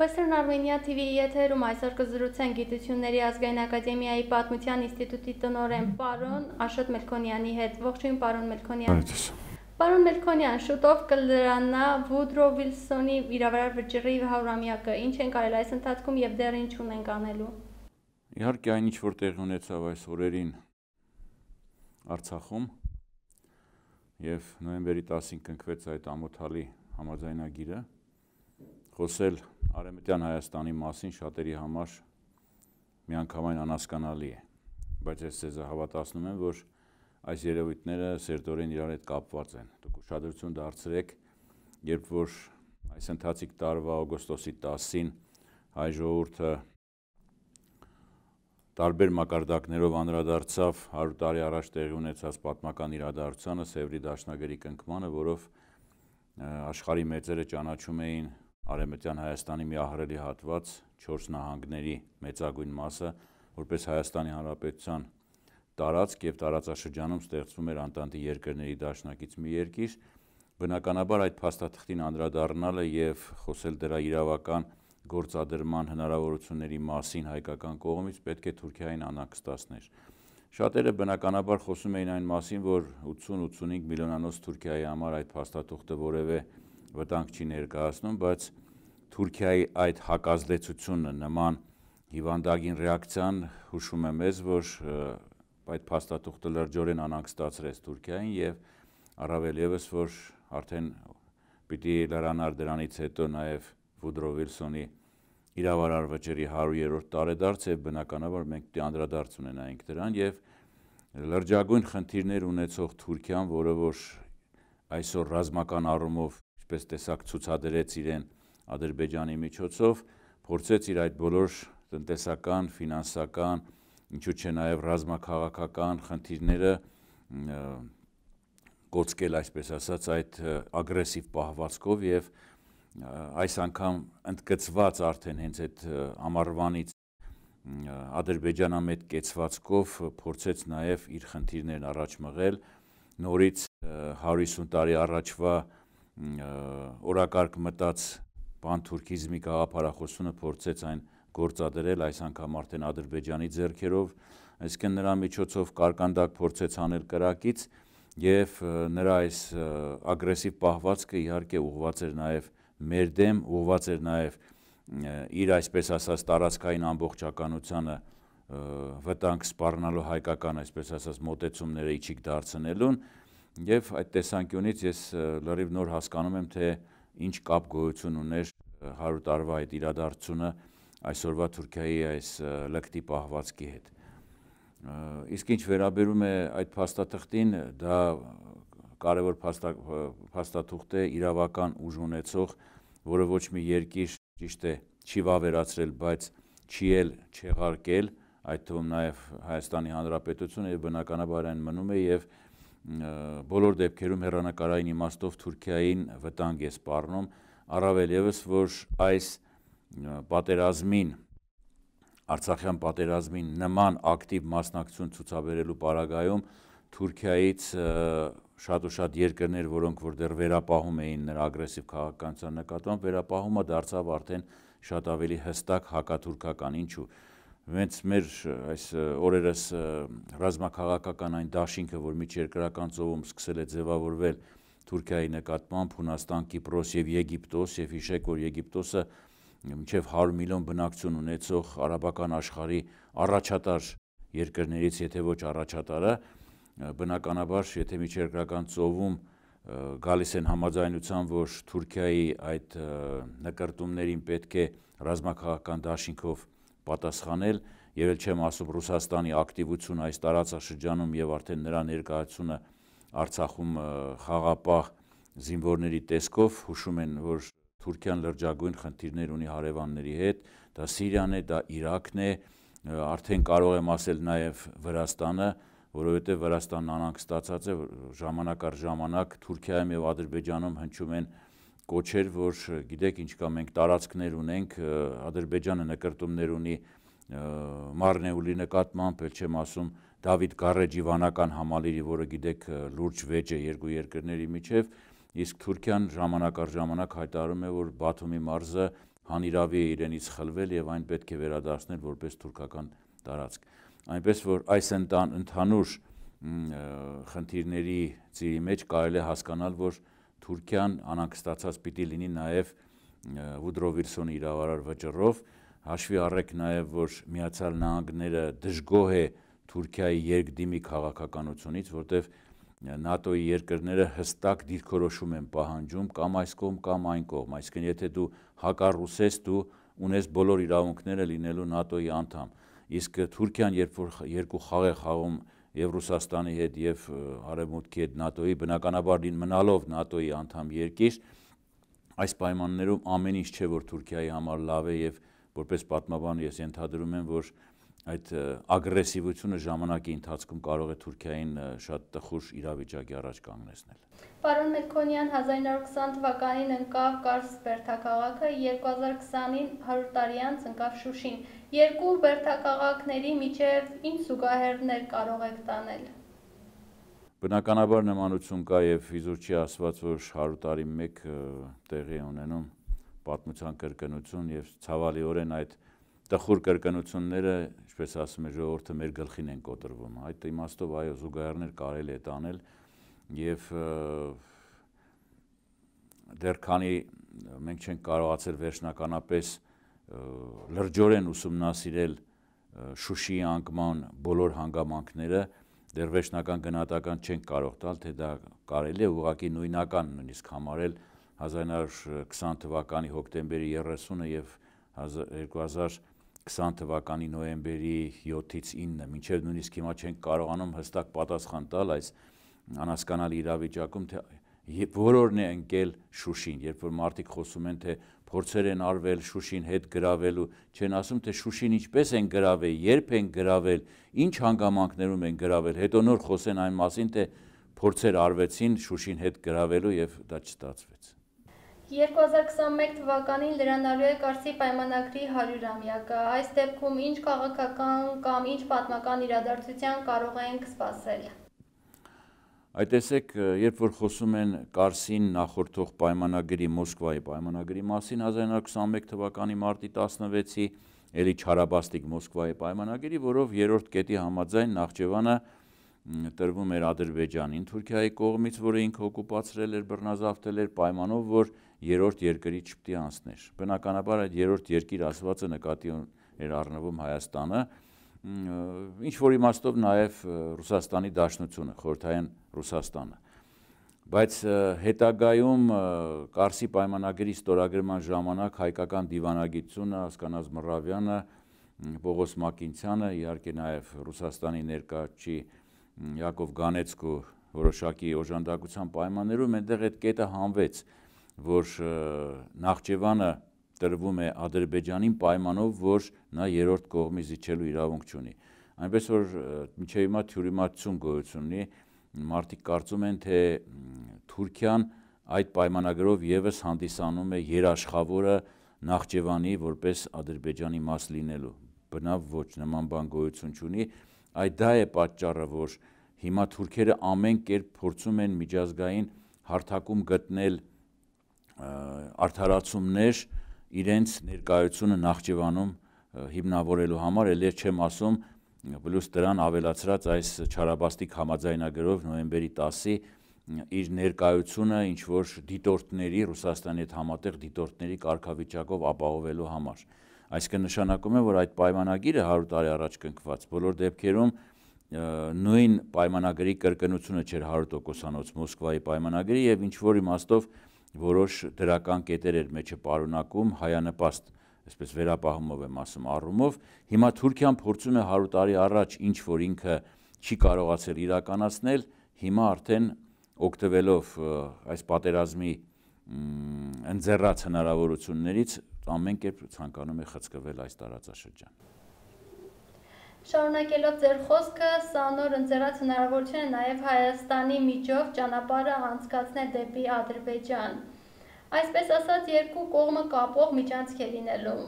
Western Armenia TV-ի եթերում այսօր կզրուցեն Գիտությունների ազգային ակադեմիայի Պատմության ինստիտուտի տնօրեն Պարոն Աշոտ Մելքոնյանի հետ։ Ողջույն Պարոն Մելքոնյան։ Պարոն Մելքոնյան, շուտով կլրանա Woodrow Wilson-ի վիրավարար վճռի 100-ամյակը։ Ինչ են կարել այս ընթացքում եւ դեռ ինչ ունենք անելու։ Իհարկե այն ինչ որ տեղի ունեցավ այս օրերին Արցախում եւ նոյեմբերի 10-ին կնքվեց այդ ամոթալի համաձայնագիրը խոսել Արևմտյան Հայաստանի մասին շատերի համար միանգամայն անհասկանալի է, բայց ես ձեզ հավատացնում եմ, որ այս երևույթները սերտորեն իրար հետ կապված են։ Դուք ուշադրություն դարձրեք, երբ որ այս ընթացիկ տարվա օգոստոսի 10-ին հայ ժողովուրդը տարբեր մակարդակներով անդրադարձավ 100 տարի առաջ տեղի ունեցած պատմական իրադարձությանը, Սևրի դաշնագերի կնքմանը, որով աշխարհի մեծերը ճանաչում էին Արևմտյան Հայաստանի մի ահրելի հատված 4 նահանգների մեծագույն մասը որպես Հայաստանի Հանրապետության տարածք եւ տարածաշրջանում ստեղծվում էր Անտանտի երկրների դաշնակից մի երկիր։ Բնականաբար այդ փաստաթղթին անդրադառնալը եւ խոսել դրա իրավական գործադրման հնարավորությունների մասին հայկական կողմից պետք է Թուրքիային անակստացներ։ Շատերը բնականաբար խոսում էին այն մասին, որ 80-85 միլիոնանոց Թուրքիայի համար այդ փաստաթուղթը որևէ որ վտանգ չի ներկայացնում, բայց Թուրքիայի այդ հակազդեցությունը նման հիվանդագին ռեակցիան հուշում է մեզ, որ այդ փաստաթուղթը լրջորեն անանքստացրեց Թուրքիային եւ առավել եւս որ արդեն պիտի լրանար դրանից հետո նաեւ Վուդրո Վիլսոնի իրավարար վճերի 100-րդ տարեդարձ եւ բնականաբար մենք պիտի անդրադարձ ունենայինք դրան եւ լրջագույն խնդիրներ ունեցող Թուրքիան, որը որ այսօր ռազմական առումով ինչպես տեսակ ցուցադրեց իրեն Ադրբեջանի միջոցով, փորձեց իր այդ բոլոր տնտեսական, ֆինանսական, ինչու՞ չէ նաև ռազմաքաղաքական խնդիրները կոծկել այսպես ասած այդ ագրեսիվ պահվածքով եւ այս անգամ ընդգծված արդեն հենց այդ ամառվանից ադրբեջանամետ կեցվածքով փորձեց նաև իր խնդիրներն առաջ մղել նորից 150 տարի առաջվա օրակարգ մտած պանթուրքիզմի գաղափարախոսությունը փորձեց այն գործադրել այս անգամ արդեն Ադրբեջանի ձեռքերով, այսինքն նրա միջոցով կարկանդակ փորձեց անել կրակից եւ նրա այս ագրեսիվ պահվածքը իհարկե ուղղված էր նաեւ մեր դեմ, ուղղված էր նաեւ իր այսպես ասած տարածքային ամբողջականությանը վտանգ սպառնալու հայկական այսպես ասած մոտեցումները իջիկ դարձնելուն, դա Եվ այդ տեսանկյունից ես լրիվ նոր հասկանում եմ, թե ինչ կապ գոյություն ուներ 100 տարվա այդ իրադարձությունը այսօրվա Թուրքիայի այս լկտի պահվածքի հետ։ Իսկ ինչ վերաբերում է այդ փաստաթղթին, դա կարևոր փաստաթուղթ է իրավական ուժ ունեցող, որը ոչ մի երկիր ճիշտ է չի վավերացրել, բայց չի էլ չեղարկել, այդ թվում նաև Հայաստանի Հանրապետությունը եւ բնականաբար այն մնում է եւ և բոլոր դեպքերում հերանեկարային իմաստով Թուրքիային վտանգ է սպառնում, առավել եւս որ այս պատերազմին Արցախյան պատերազմին նման ակտիվ մասնակցություն ցուցաբերելու պարագայում Թուրքիայից շատ ու շատ երկրներ, որոնք որ դեռ վերապահում էին նրա ագրեսիվ քաղաքականության նկատմամբ, վերապահումը դարձավ արդեն շատ ավելի հստակ հակաթուրքական, ինչու՞ Մենց մեր այս օրերս ռազմաքաղաքական այն դաշինքը, որ միջերկրական ծովում սկսել է ձևավորվել Թուրքիայի նկատմամբ, Հունաստան, Կիպրոս եւ Եգիպտոս, եւ հիշեք, որ Եգիպտոսը մինչև 100 միլիոն բնակչություն ունեցող արաբական աշխարհի առաջատար երկրներից, եթե ոչ առաջատարը, բնականաբար, եթե միջերկրական ծովում գալիս են համաձայնության, որ Թուրքիայի այդ նկարտումներին պետք է ռազմաքաղաքական դաշինքով պատասխանել եւ ել չեմ ասում Ռուսաստանի ակտիվությունը այս տարածաշրջանում եւ արդեն նրա ներկայությունը Արցախում խաղապահ զինվորների տեսքով հուշում են որ Թուրքիան լրջագույն խնդիրներ ունի հարևանների հետ, դա Սիրիան է, դա Իրաքն է, արդեն կարող եմ ասել նաեւ Վրաստանը, որովհետեւ Վրաստանն անանք ստացած է ժամանակ առ ժամանակ Թուրքիայում եւ Ադրբեջանում հնչում են կոչեր, որ գիտեք ինչ կա մենք տարածքներ ունենք, Ադրբեջանը նկարտումներ ունի Մարնեուլի նկատմամբ, ել չեմ ասում Դավիթ Գարեջի վանական համալիրի, որը գիտեք լուրջ վեճ է երկու երկրների միջև, իսկ Թուրքիան ժամանակ առ ժամանակ հայտարարում է, որ Բաթումի մարզը հանիրավի է իրենից խլվել եւ այն պետք է վերադարձնել որպես թուրքական տարածք։ Այնպես որ այս ընդհանուր խնդիրների ծիրի մեջ կարելի է հասկանալ, որ Թուրքիան անհանգստացած պիտի լինի նաև Ուդրո Վիլսոնի իրավարար վճռով, հաշվի առեք նաև, որ Միացյալ Նահանգները դժգոհ է Թուրքիայի երկդիմի քաղաքականությունից, որտեղ ՆԱՏՕ-ի երկրները հստակ դիրքորոշում են պահանջում կամ այս կողմ կամ այն կողմ, այսինքն եթե դու հակառուս ես, դու ունես բոլոր իրավունքները լինելու ՆԱՏՕ-ի անդամ։ Իսկ Թուրքիան երբ որ երկու խաղ է խաղում եւ Ռուսաստանի հետ եւ Արևմուտքի հետ ՆԱՏՕ-ի բնականաբար դին մնալով ՆԱՏՕ-ի անդամ երկիր այս պայմաններում ամեն ինչ չէ որ Թուրքիայի համար լավ է եւ որպես պատմաբան ես ենթադրում եմ որ և, այդ ագրեսիվությունը ժամանակի ընթացքում կարող է Թուրքիային շատ տխուր իրավիճակի առաջ կանգնեցնել։ Պարոն Մելքոնյան 1920 թվականին ընկավ Կարս Բերթակաղաքը, 2020-ին 100 տարի անց ընկավ Շուշին։ Երկու Բերթակաղաքների միջև ինչ զուգահեռներ կարող եք տանել։ Բնականաբար նմանություն կա եւ իզուր չի ասված, որ 100 տարի մեկ տեղի ունենում պատմության կրկնություն եւ ցավալիորեն այդ տխուր կրկնությունները ինչպես ասում է ժողովուրդը, մեր գլխին են կոտրվում։ Այդ իմաստով այո, զուգահեռներ կարելի է տանել եւ դեռ քանի մենք չենք կարողացել վերջնականապես լրջորեն ուսումնասիրել Շուշիի անկման բոլոր հանգամանքները դեռ վերջնական գնահատական չեն կարող տալ, թե դա կարելի է ուղղակի նույնական նույնիսկ համարել 1920 թվականի հոկտեմբերի 30-ը եւ 2000 20 թվականի նոյեմբերի 7-ից 9 մինչև նույնիսկ հիմա չենք կարողանում հստակ պատասխան տալ այս անհասկանալի իրավիճակում թե որորն է ընկել Շուշին, երբ որ մարդիկ խոսում են թե փորձեր են արվել Շուշին հետ գravelու, չեն ասում թե Շուշին ինչպես են գravel, երբ են գravel, ինչ հանգամանքներում են գravel, հետո նոր խոսեն այն մասին թե փորձեր արվեցին Շուշին հետ գravelու եւ դա չստացվեց։ 2021 թվականին լրանալու է Կարսի պայմանագրի 100-ամյակը։ Այս դեպքում ինչ քաղաքական կամ ինչ պատմական իրադարձության կարող ենք սպասել։ Այդ տեսեք, երբ որ խոսում են Կարսին նախորդող պայմանագրի, Մոսկվայի պայմանագրի մասին 1921 թվականի մարտի 16-ի, ելի Չարաբաստիկ Մոսկվայի պայմանագիրը, որով երրորդ կետի համաձայն Նախճեվանը տրվում էր Ադրբեջանին Թուրքիայի կողմից, որը ինքը օկուպացրել էր, բռնազավթել էր պայմանով, որ երրորդ երկրի չպետք է անցներ։ Բնականաբար այդ երրորդ երկիր ասվածը նկատի էր առնվում Հայաստանը, ինչ որ իմաստով նաև Ռուսաստանի Դաշնությունը, խորթային Ռուսաստանը։ Բայց հետագայում Կարսի պայմանագրի ստորագրման ժամանակ հայկական դիվանագիտությունը, հասկանաց Մռավյանը, Պողոս Մակինցյանը, իհարկե նաև Ռուսաստանի ներկայացի Յակով Գանեցկու որոշակի օժանդակության պայմաններում այնտեղ այդ կետը հանվեց, որ Նախճեվանը տրվում է Ադրբեջանին պայմանով, որ նա երրորդ կողմի զիջելու իրավունք չունի։ Այնպես որ մինչև հիմա թյուրիմացություն գոյություն ունի, մարդիկ կարծում են, թե Թուրքիան այդ պայմանագրով եւս հանդիսանում է երաշխավորը Նախճեվանի որպես Ադրբեջանի մաս լինելու։ Բնավ ոչ նման բան գոյություն չունի, Այդ դա է պատճառը, որ հիմա թուրքերը ամեն կերպ փորձում են միջազգային հարթակում գտնել արդարացումներ իրենց ներկայությունը Նախճեվանում հիմնավորելու համար, ելեր չեմ ասում, պլյուս դրան ավելացրած այս չարաբաստիկ համաձայնագրով նոյեմբերի 10-ի իր ներկայությունը ինչ որ դիտորդների Ռուսաստանի հետ համատեղ դիտորդների կարգավիճակով ապահովելու համար։ Այսինքն նշանակում է, որ այդ պայմանագիրը 100 տարի առաջ կնքված բոլոր դեպքերում նույն պայմանագրի կրկնությունը չէր 100%-անոց Մոսկվայի պայմանագրի եւ ինչ որ իմաստով որոշ դրական կետեր էր մեջը պարունակում հայանպաստ այսպես վերապահումով եմ ասում առումով հիմա Թուրքիան փորձում է 100 տարի առաջ ինչ որ ինքը չի կարողացել իրականացնել հիմա արդեն օգտվելով այս պատերազմի ընձեռած հնարավորություններից ամեն կերպ ցանկանում է խցկվել այս տարածաշրջան։ Շարունակելով ձեր խոսքը, սա նոր ընձեռած հնարավորություն է նաև Հայաստանի միջով ճանապարհը անցկացնել դեպի Ադրբեջան։ Այսպես ասած, երկու կողմը կապող միջանցք է լինելու։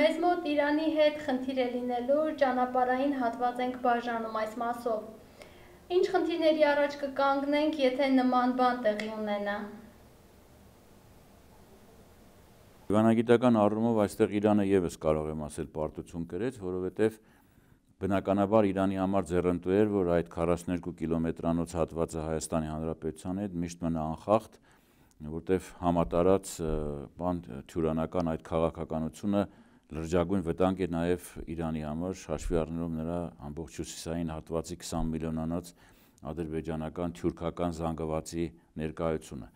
Մեզ մոտ Իրանի հետ խնդիր է լինելու, ճանապարհային հատված ենք բաժանում այս մասով։ Ինչ խնդիրների առաջ կկանգնենք, եթե նման բան տեղի ունենա։ Հիվանագիտական առումով այստեղ Իրանը եւս կարող եմ ասել պարտություն կրեց, որովհետեւ բնականաբար Իրանի համար ձեռնտու էր, որ այդ 42 կիլոմետրանոց հատվածը Հայաստանի Հանրապետության հետ միշտ մնա անխախտ, որտեվ համատարած բան թյուրանական այդ քաղաքականությունը լրջագույն վտանգ է նաև Իրանի համար հաշվի առնելով նրա ամբողջ հյուսիսային հատվածի 20 միլիոնանոց ադրբեջանական թուրքական զանգվածի ներկայությունը։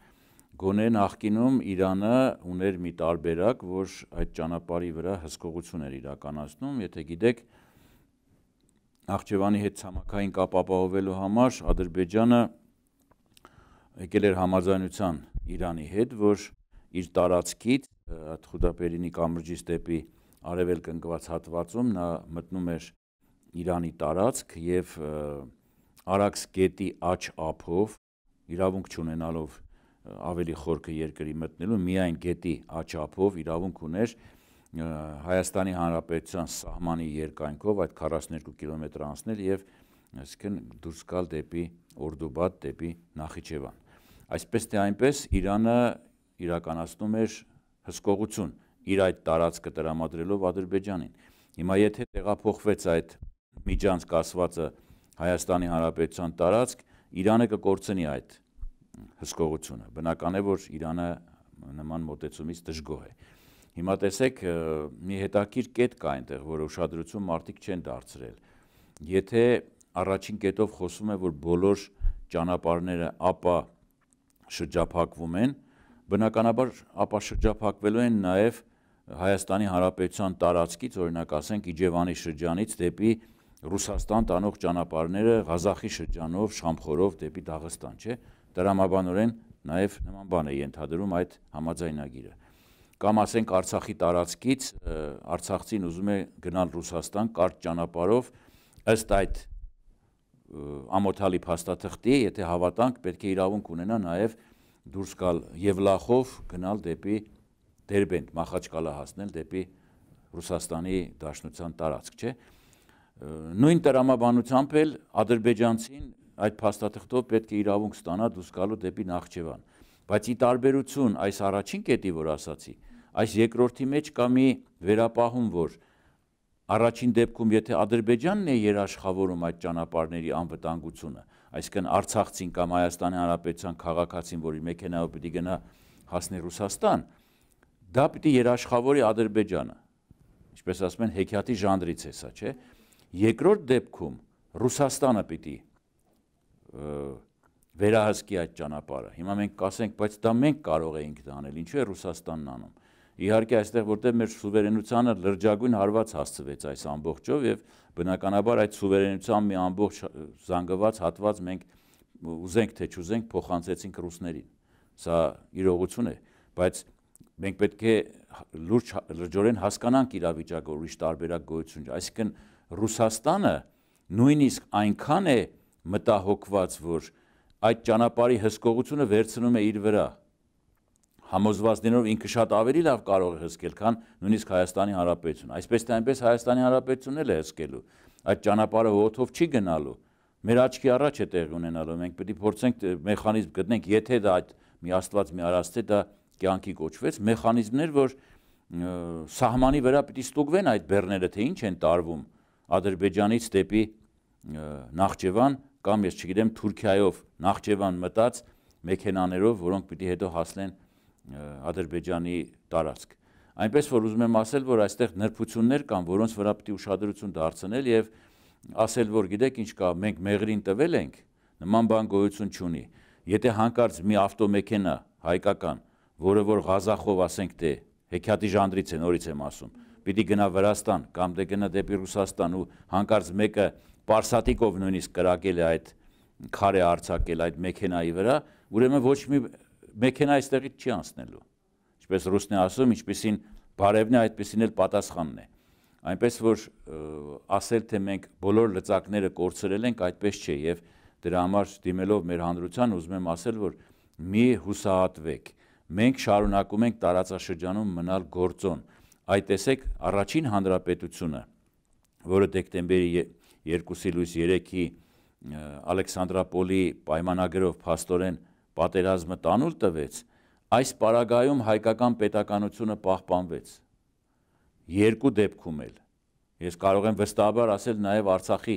Գոնե նախկինում Իրանը ուներ մի տարբերակ, որ այդ ճանապարհի վրա հսկողություն էր իրականացնում, եթե գիտեք, Աղջևանի հետ ցամաքային կապ ապահովելու համար Ադրբեջանը եկել էր համաձայնության Իրանի հետ, որ իր տարածքից այդ Խուդապերինի կամրջի ստեպի արևելք ընկված հատվածում նա մտնում էր Իրանի տարածք եւ Արաքս գետի աչ ափով իրավունք չունենալով ավելի խորքը երկրի մտնելու միայն գետի աչափով իրավունք ուներ Հայաստանի Հանրապետության սահմանի երկայնքով այդ 42 կիլոմետր անցնել եւ այսինքն դուրս գալ դեպի Օրդուբադ, դեպի Նախիջևան։ Այսպես թե այնպես Իրանը իրականացնում էր հսկողություն իր այդ տարածքը տրամադրելով Ադրբեջանին։ Հիմա եթե տեղափոխվեց այդ միջանց կասվածը Հայաստանի Հանրապետության տարածք, Իրանը կկործնի այդ հսկողությունը։ Բնական է, որ Իրանը նման մոտեցումից դժգոհ է։ Հիմա տեսեք, մի հետաքրքիր կետ կա այնտեղ, որ ուշադրություն մարդիկ չեն դարձրել։ Եթե առաջին կետով խոսում է, որ բոլոր ճանապարհները ապա շրջափակվում են, բնականաբար ապա շրջափակվելու են նաև Հայաստանի Հանրապետության տարածքից, օրինակ ասենք Իջևանի շրջանից դեպի Ռուսաստան տանող ճանապարհները Ղազախի շրջանով, Շամխորով դեպի Դաղստան, չէ՞ տրամաբանորեն նաև նման բան է ենթադրում այդ համաձայնագիրը։ Կամ ասենք Արցախի տարածքից Արցախցին ուզում է գնալ Ռուսաստան կարճ ճանապարով ըստ այդ ամոթալի փաստաթղթի, եթե հավատանք, պետք է իրավունք ունենա նաև դուրս գալ եւ լախով գնալ դեպի Դերբենտ, Մախաչկալա հասնել դեպի Ռուսաստանի Դաշնության տարածք, չէ՞։ Նույն տրամաբանությամբ էլ ադրբեջանցին այդ փաստաթղթով պետք է իրավունք ստանա դուրս գալու դեպի Նախճեվան։ Բայց ի տարբերություն այս առաջին կետի, որ ասացի, այս երկրորդի մեջ կա մի վերապահում, որ առաջին դեպքում, եթե Ադրբեջանն է երաշխավորում այդ ճանապարհների անվտանգությունը, այսինքն Արցախցին կամ Հայաստանի Հանրապետության քաղաքացին, որի մեքենայով պիտի գնա հասնի Ռուսաստան, դա պիտի երաշխավորի Ադրբեջանը։ Ինչպես ասում են, հեքիաթի ժանրից է սա, չէ՞։ Երկրորդ դեպքում Ռուսաստանը պիտի վերահսկի այդ ճանապարհը։ Հիմա մենք կասենք, բայց դա մենք կարող էինք դա անել, ինչու է Ռուսաստանն անում։ Իհարկե այստեղ որտեղ մեր սուվերենությանը լրջագույն հարված հասցվեց այս ամբողջով եւ բնականաբար այդ սուվերենության մի ամբողջ զանգված հատված մենք ուզենք թե չուզենք փոխանցեցինք ռուսներին։ Սա իրողություն է, բայց մենք պետք է լուրջ լրջորեն հասկանանք իրավիճակը ուրիշ տարբերակ գոյություն։ Այսինքն Ռուսաստանը նույնիսկ այնքան է մտահոգված, որ այդ ճանապարհի հսկողությունը վերցնում է իր վրա։ Համոզված դինով ինքը շատ ավելի լավ կարող է հսկել, քան նույնիսկ Հայաստանի Հանրապետությունը։ Այսպես թե այնպես Հայաստանի Հանրապետությունն էլ է հսկելու։ Այդ ճանապարհը հոթով չի գնալու։ Մեր աչքի առաջ է տեղ ունենալու։ Մենք պետք է փորձենք մեխանիզմ գտնենք, եթե դա այդ մի աստված մի արաստ է, դա կյանքի կոչվեց, մեխանիզմներ, որ սահմանի վրա պիտի ստուգվեն այդ բեռները, թե ինչ են տարվում Ադրբեջանից դեպի Նախճեվան կամ ես չգիտեմ Թուրքիայով Նախճեվան մտած մեքենաներով, որոնք պիտի հետո հասնեն Ադրբեջանի տարածք։ Այնպես որ ուզում եմ ասել, որ այստեղ նրբություններ կան, որոնց վրա պիտի ուշադրություն դարձնել եւ ասել, որ գիտեք ինչ կա, մենք մեղրին տվել ենք, նման բան գոյություն չունի։ Եթե հանկարծ մի ավտոմեքենա հայկական, որը որ Ղազախով ասենք թե հեքիաթի ժանրից են, նորից եմ ասում, պիտի գնա Վրաստան կամ դե գնա դեպի Ռուսաստան ու հանկարծ մեկը Պարսատիկով նույնիսկ կրակել է այդ քարե արցակել այդ մեքենայի վրա, ուրեմն ոչ մի մեքենա այստեղից չի անցնելու։ Ինչպես ռուսն է ասում, ինչպեսին բարևն է, այդպեսին էլ պատասխանն է։ Այնպես որ ասել թե մենք բոլոր լծակները կորցրել ենք, այդպես չէ եւ դրա համար դիմելով մեր հանրության ուզում եմ ասել, որ մի հուսահատվեք։ Մենք շարունակում ենք տարածաշրջանում մնալ գործոն։ Այդ տեսեք առաջին հանրապետությունը, որը դեկտեմբերի 2-ի լույս 3-ի Ալեքսանդրապոլի պայմանագրով փաստորեն պատերազմը տանուլ տվեց, այս պարագայում հայկական պետականությունը պահպանվեց։ Երկու դեպքում էլ։ Ես կարող եմ վստահաբար ասել նաև Արցախի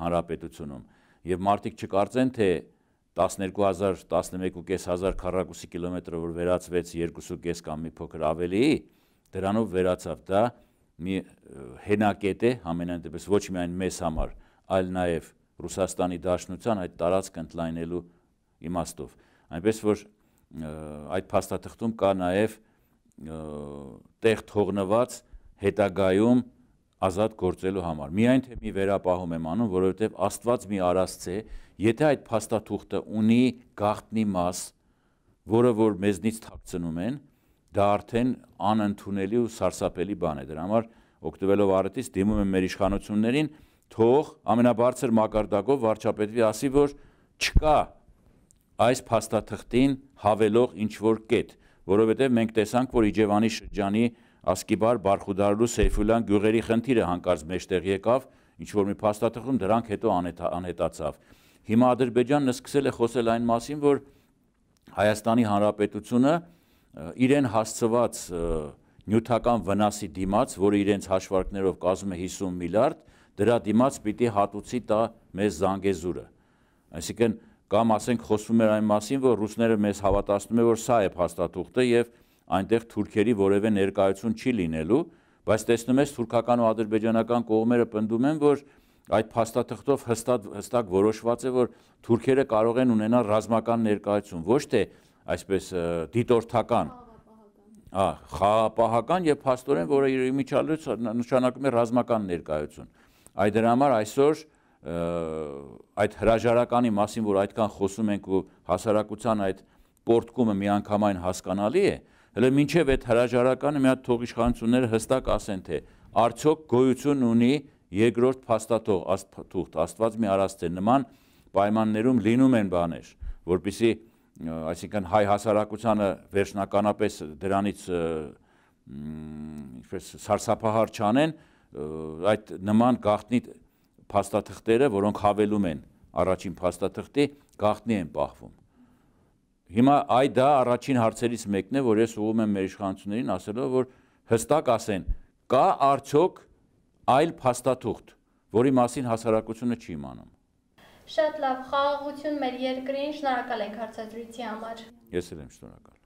հանրապետությունում եւ մարդիկ չկարծեն թե 12000 11500 քառակուսի կիլոմետրը որ վերածվեց 2.5 կամ մի փոքր ավելի, դրանով վերացավ դա դա մի հենակետ է համենայն դեպս ոչ միայն մեզ համար, այլ նաև Ռուսաստանի Դաշնության այդ տարածք ընդլայնելու իմաստով։ Այնպես որ այդ փաստաթղթում կա նաև տեղ թողնված հետագայում ազատ գործելու համար։ Միայն թե մի վերապահում եմ անում, որովհետև Աստված մի արասց է, եթե այդ փաստաթուղթը ունի գաղտնի մաս, որը որ մեզնից թաքցնում են, դա արդեն անընդունելի ու սարսափելի բան է։ Դրա համար օգտվելով արդից դիմում եմ մեր իշխանություններին, թող ամենաբարձր մակարդակով վարչապետվի ասի, որ չկա այս փաստաթղթին հավելող ինչ որ կետ, որովհետև մենք տեսանք, որ Իջևանի շրջանի Ասկիբար Բարխուդարլու Սեյֆուլյան գյուղերի խնդիրը հանկարծ մեջտեղ եկավ, ինչ որ մի փաստաթղթում դրանք հետո անհետացավ։ Հիմա Ադրբեջանն սկսել է խոսել այն մասին, որ Հայաստանի Հանրապետությունը իրեն հասցված նյութական վնասի դիմաց, որը իրենց հաշվարկներով կազմում է 50 միլիարդ, դրա դիմաց պիտի հատուցի տա մեզ Զանգեզուրը։ Այսինքն կամ ասենք խոսվում էր այն մասին, որ ռուսները մեզ հավատացնում են, որ սա է փաստաթուղթը եւ այնտեղ թուրքերի որևէ ներկայություն չի լինելու, բայց տեսնում ես թուրքական ու ադրբեջանական կողմերը պնդում են, որ այդ փաստաթղթով հստակ հստակ որոշված է, որ թուրքերը կարող են ունենալ ռազմական ներկայություն, ոչ թե դե այսպես դիտորդական Ա, խաղապահական եւ փաստորեն, որը իր միջալից նշանակում է ռազմական ներկայություն։ Այդ դրա համար այսօր այդ հրաժարականի մասին, որ այդքան խոսում ենք ու հասարակության այդ պորտկումը միանգամայն հասկանալի է, հələ մինչև այդ հրաժարականը մի հատ թող իշխանությունները հստակ ասեն թե արդյոք գոյություն ունի երկրորդ փաստաթող աստփուղտ, Աստված մի արած թե նման պայմաններում լինում են բաներ, որբիսի այսինքն հայ հասարակությանը վերջնականապես դրանից ինչպես սարսափահար չանեն այդ նման գաղտնի փաստաթղթերը, որոնք հավելում են առաջին փաստաթղթի, գաղտնի են պահվում։ Հիմա այ դա առաջին հարցերից մեկն է, որ ես ուղում եմ մեր իշխանություններին ասելով, որ հստակ ասեն, կա արդյոք այլ փաստաթուղթ, որի մասին հասարակությունը չի իմանում։ Շատ լավ, խաղաղություն մեր երկրին, շնորհակալ ենք հարցազրույցի համար։ Ես էլ եմ շնորհակալ։